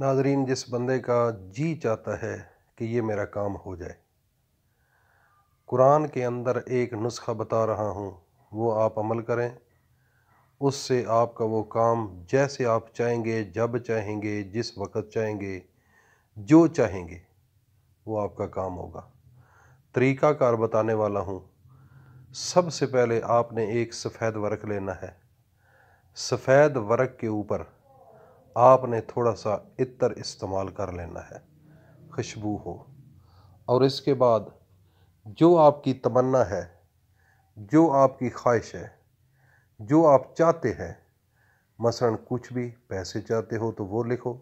नाजरीन जिस बंदे का जी चाहता है कि ये मेरा काम हो जाए कुरान के अंदर एक नुस्खा बता रहा हूँ वो आप अमल करें उससे आपका वो काम जैसे आप चाहेंगे जब चाहेंगे जिस वक़्त चाहेंगे जो चाहेंगे वो आपका काम होगा तरीका कार बताने वाला हूँ सबसे पहले आपने एक सफ़ेद वर्क लेना है सफ़ेद वर्क के ऊपर आपने थोड़ा सा इतर इस्तेमाल कर लेना है खुशबू हो और इसके बाद जो आपकी तमन्ना है जो आपकी ख्वाहिश है जो आप चाहते हैं मसलन कुछ भी पैसे चाहते हो तो वो लिखो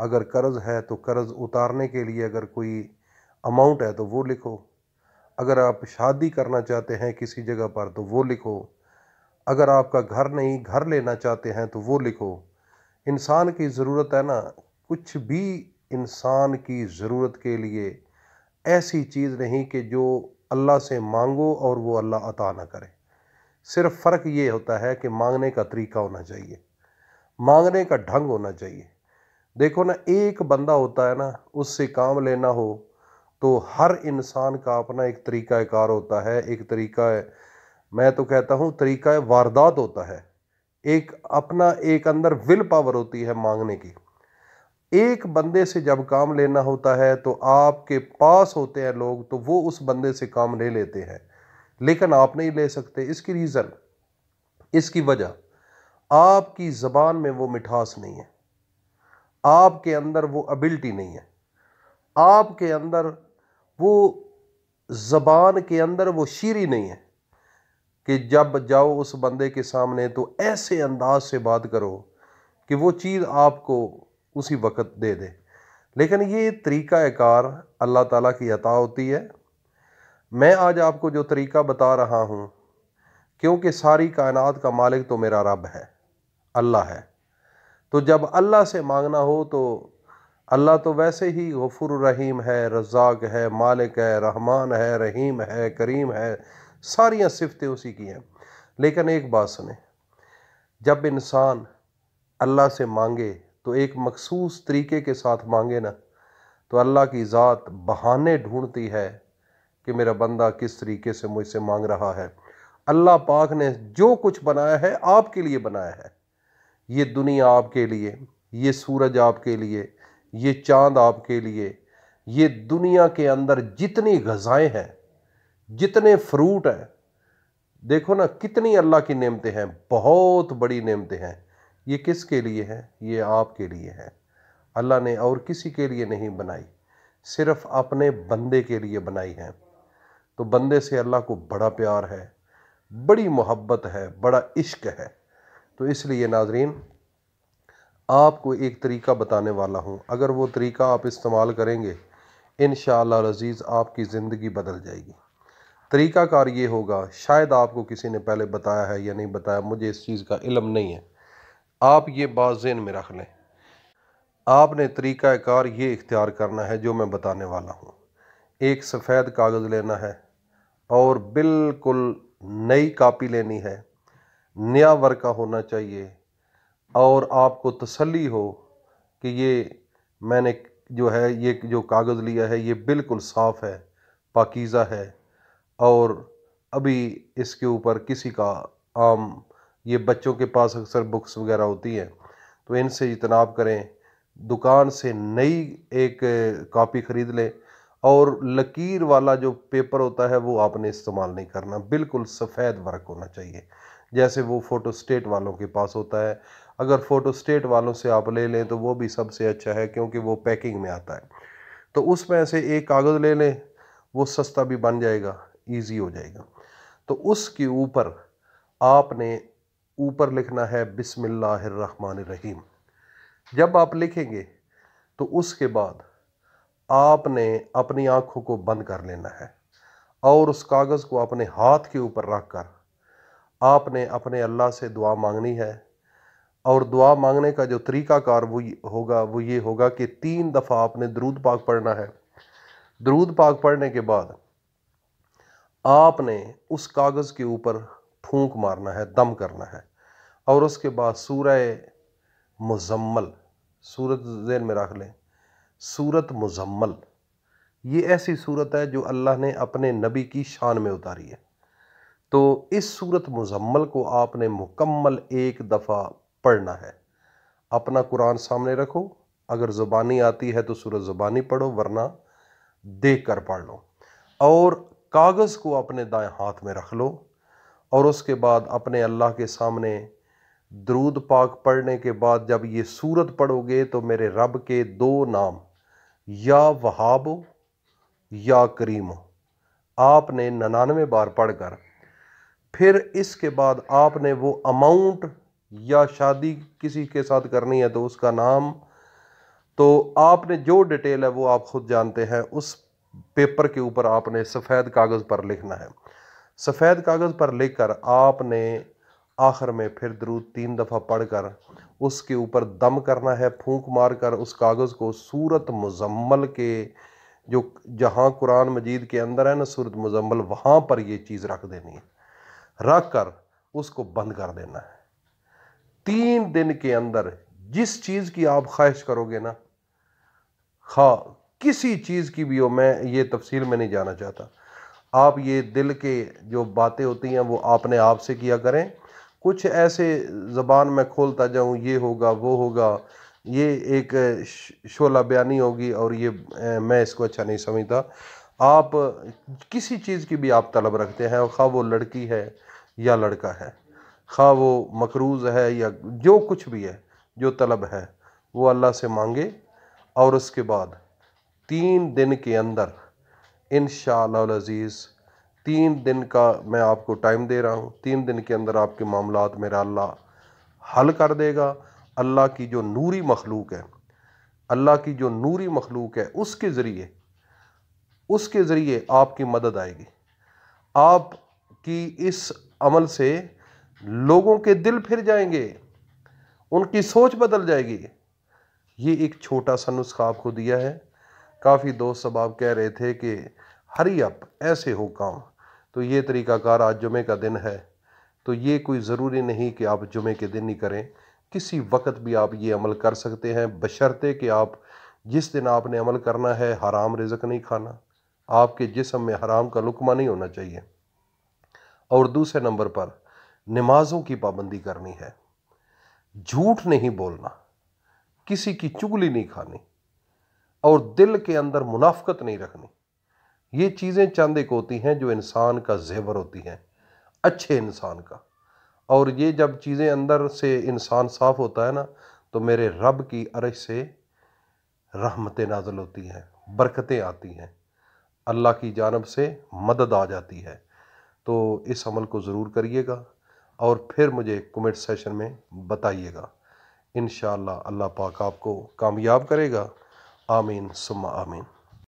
अगर कर्ज़ है तो कर्ज़ उतारने के लिए अगर कोई अमाउंट है तो वो लिखो अगर आप शादी करना चाहते हैं किसी जगह पर तो वो लिखो अगर आपका घर नहीं घर लेना चाहते हैं तो वो लिखो इंसान की ज़रूरत है ना कुछ भी इंसान की ज़रूरत के लिए ऐसी चीज़ नहीं कि जो अल्लाह से मांगो और वो अल्लाह अता ना करे सिर्फ फ़र्क ये होता है कि मांगने का तरीका होना चाहिए मांगने का ढंग होना चाहिए देखो ना एक बंदा होता है ना उससे काम लेना हो तो हर इंसान का अपना एक तरीक़ाकार होता है एक तरीका है मैं तो कहता हूँ तरीका वारदात होता है एक अपना एक अंदर विल पावर होती है मांगने की एक बंदे से जब काम लेना होता है तो आपके पास होते हैं लोग तो वो उस बंदे से काम ले लेते हैं लेकिन आप नहीं ले सकते इसकी रीज़न इसकी वजह आपकी ज़बान में वो मिठास नहीं है आपके अंदर वो अबिलिटी नहीं है आपके अंदर वो ज़बान के अंदर वो शीरी नहीं है कि जब जाओ उस बंदे के सामने तो ऐसे अंदाज से बात करो कि वो चीज़ आपको उसी वक़्त दे दे लेकिन ये तरीका कार अल्लाह ताला की अता होती है मैं आज आपको जो तरीका बता रहा हूँ क्योंकि सारी कायनात का मालिक तो मेरा रब है अल्लाह है तो जब अल्लाह से मांगना हो तो अल्लाह तो वैसे ही गफुर रहीम है रज़ाक है मालिक है रहमान है रहीम है करीम है सारियाँ सिफतें उसी की हैं लेकिन एक बात सुने जब इंसान अल्लाह से मांगे तो एक मखसूस तरीके के साथ मांगे ना तो अल्लाह की ज़ात बहाने ढूंढती है कि मेरा बंदा किस तरीके से मुझसे मांग रहा है अल्लाह पाक ने जो कुछ बनाया है आपके लिए बनाया है ये दुनिया आपके लिए ये सूरज आपके लिए ये चांद आपके लिए ये दुनिया के अंदर जितनी गज़ाएँ हैं जितने फ्रूट हैं देखो ना कितनी अल्लाह की नेमतें हैं बहुत बड़ी नेमतें हैं ये किसके लिए हैं ये आपके लिए हैं अल्लाह ने और किसी के लिए नहीं बनाई सिर्फ अपने बंदे के लिए बनाई है तो बंदे से अल्लाह को बड़ा प्यार है बड़ी मोहब्बत है बड़ा इश्क है तो इसलिए नाजरीन आपको एक तरीका बताने वाला हूँ अगर वो तरीका आप इस्तेमाल करेंगे इन शजीज़ आपकी ज़िंदगी बदल जाएगी तरीक़ाकार ये होगा शायद आपको किसी ने पहले बताया है या नहीं बताया मुझे इस चीज़ का इलम नहीं है आप ये बात जेन में रख लें आपने तरीक़ाकार ये इख्तियार करना है जो मैं बताने वाला हूँ एक सफ़ेद कागज़ लेना है और बिल्कुल नई कापी लेनी है नया वर्का होना चाहिए और आपको तसली हो कि ये मैंने जो है ये जो कागज़ लिया है ये बिल्कुल साफ़ है पाकिज़ा है और अभी इसके ऊपर किसी का आम ये बच्चों के पास अक्सर बुक्स वगैरह होती हैं तो इनसे इतनाब करें दुकान से नई एक कापी ख़रीद लें और लकीर वाला जो पेपर होता है वो आपने इस्तेमाल नहीं करना बिल्कुल सफ़ेद वर्क होना चाहिए जैसे वो फ़ोटो स्टेट वालों के पास होता है अगर फ़ोटो स्टेट वालों से आप ले लें तो वो भी सबसे अच्छा है क्योंकि वो पैकिंग में आता है तो उसमें से एक कागज़ ले लें वो सस्ता भी बन जाएगा ईजी हो जाएगा तो उसके ऊपर आपने ऊपर लिखना है रहीम जब आप लिखेंगे तो उसके बाद आपने अपनी आँखों को बंद कर लेना है और उस कागज़ को अपने हाथ के ऊपर रख कर आपने अपने अल्लाह से दुआ मांगनी है और दुआ मांगने का जो तरीकाकार वो होगा वो ये होगा कि तीन दफ़ा आपने दरूद पाक पढ़ना है दरूद पाक पढ़ने के बाद आपने उस कागज़ के ऊपर फूंक मारना है दम करना है और उसके बाद सूर मुजम्मल सूरत जेन में रख लें सूरत मुजम्मल ये ऐसी सूरत है जो अल्लाह ने अपने नबी की शान में उतारी है तो इस सूरत मुजम्मल को आपने मुकम्मल एक दफ़ा पढ़ना है अपना कुरान सामने रखो अगर ज़ुबानी आती है तो सूरत ज़ुबानी पढ़ो वरना देख कर पढ़ लो और कागज़ को अपने दाएं हाथ में रख लो और उसके बाद अपने अल्लाह के सामने दरूद पाक पढ़ने के बाद जब ये सूरत पढ़ोगे तो मेरे रब के दो नाम या वहाब या करीम आपने ननानवे बार पढ़कर फिर इसके बाद आपने वो अमाउंट या शादी किसी के साथ करनी है तो उसका नाम तो आपने जो डिटेल है वो आप खुद जानते हैं उस पेपर के ऊपर आपने सफ़ेद कागज़ पर लिखना है सफ़ेद कागज़ पर लिखकर आपने आखिर में फिर दरूद तीन दफ़ा पढ़कर उसके ऊपर दम करना है फूंक मार कर उस कागज़ को सूरत मुजम्मल के जो जहाँ कुरान मजीद के अंदर है ना सूरत मुजम्मल वहाँ पर ये चीज़ रख देनी है रख कर उसको बंद कर देना है तीन दिन के अंदर जिस चीज़ की आप ख्वाहिश करोगे ना खा किसी चीज़ की भी हो मैं ये तफसील में नहीं जाना चाहता आप ये दिल के जो बातें होती हैं वो आपने आप से किया करें कुछ ऐसे ज़बान में खोलता जाऊँ ये होगा वो होगा ये एक शोला बयानी होगी और ये मैं इसको अच्छा नहीं समझता आप किसी चीज़ की भी आप तलब रखते हैं खा वो लड़की है या लड़का है खा वो मकरूज़ है या जो कुछ भी है जो तलब है वो अल्लाह से मांगे और उसके बाद तीन दिन के अंदर इन अज़ीज़ तीन दिन का मैं आपको टाइम दे रहा हूँ तीन दिन के अंदर आपके मामला मेरा अल्लाह हल कर देगा अल्लाह की जो नूरी मखलूक है अल्लाह की जो नूरी मखलूक है उसके ज़रिए उसके ज़रिए आपकी मदद आएगी आप की इस अमल से लोगों के दिल फिर जाएंगे उनकी सोच बदल जाएगी ये एक छोटा सा नुस्खा आपको दिया है काफ़ी दोस्त सब आप कह रहे थे कि हरी अप ऐसे हो काम तो ये तरीकाकार आज जुमे का दिन है तो ये कोई ज़रूरी नहीं कि आप जुमे के दिन ही करें किसी वक्त भी आप ये अमल कर सकते हैं बशर्ते कि आप जिस दिन आपने अमल करना है हराम रिजक नहीं खाना आपके जिसम में हराम का लुकमा नहीं होना चाहिए और दूसरे नंबर पर नमाज़ों की पाबंदी करनी है झूठ नहीं बोलना किसी की चुगली नहीं खानी और दिल के अंदर मुनाफ्त नहीं रखनी ये चीज़ें चंद एक होती हैं जो इंसान का जेवर होती हैं अच्छे इंसान का और ये जब चीज़ें अंदर से इंसान साफ होता है ना तो मेरे रब की अरज से रहमतें नाजल होती हैं बरकतें आती हैं अल्लाह की जानब से मदद आ जाती है तो इस अमल को ज़रूर करिएगा और फिर मुझे कमेंट सेशन में बताइएगा इन अल्लाह पाक आपको कामयाब करेगा 아민, 숨마 아민.